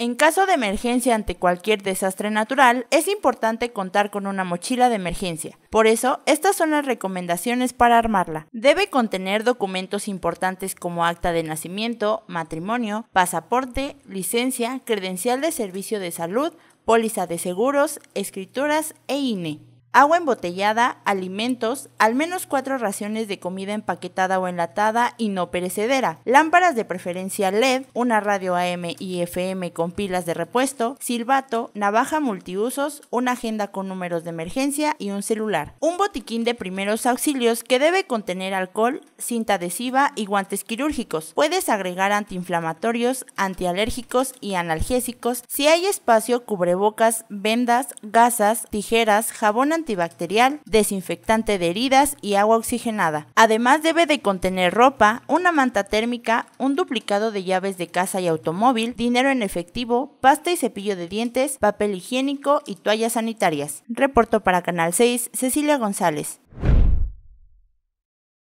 En caso de emergencia ante cualquier desastre natural, es importante contar con una mochila de emergencia. Por eso, estas son las recomendaciones para armarla. Debe contener documentos importantes como acta de nacimiento, matrimonio, pasaporte, licencia, credencial de servicio de salud, póliza de seguros, escrituras e INE agua embotellada, alimentos, al menos cuatro raciones de comida empaquetada o enlatada y no perecedera, lámparas de preferencia LED, una radio AM y FM con pilas de repuesto, silbato, navaja multiusos, una agenda con números de emergencia y un celular. Un botiquín de primeros auxilios que debe contener alcohol, cinta adhesiva y guantes quirúrgicos. Puedes agregar antiinflamatorios, antialérgicos y analgésicos. Si hay espacio, cubrebocas, vendas, gasas, tijeras, jabón anti antibacterial, desinfectante de heridas y agua oxigenada. Además debe de contener ropa, una manta térmica, un duplicado de llaves de casa y automóvil, dinero en efectivo, pasta y cepillo de dientes, papel higiénico y toallas sanitarias. Reporto para Canal 6, Cecilia González.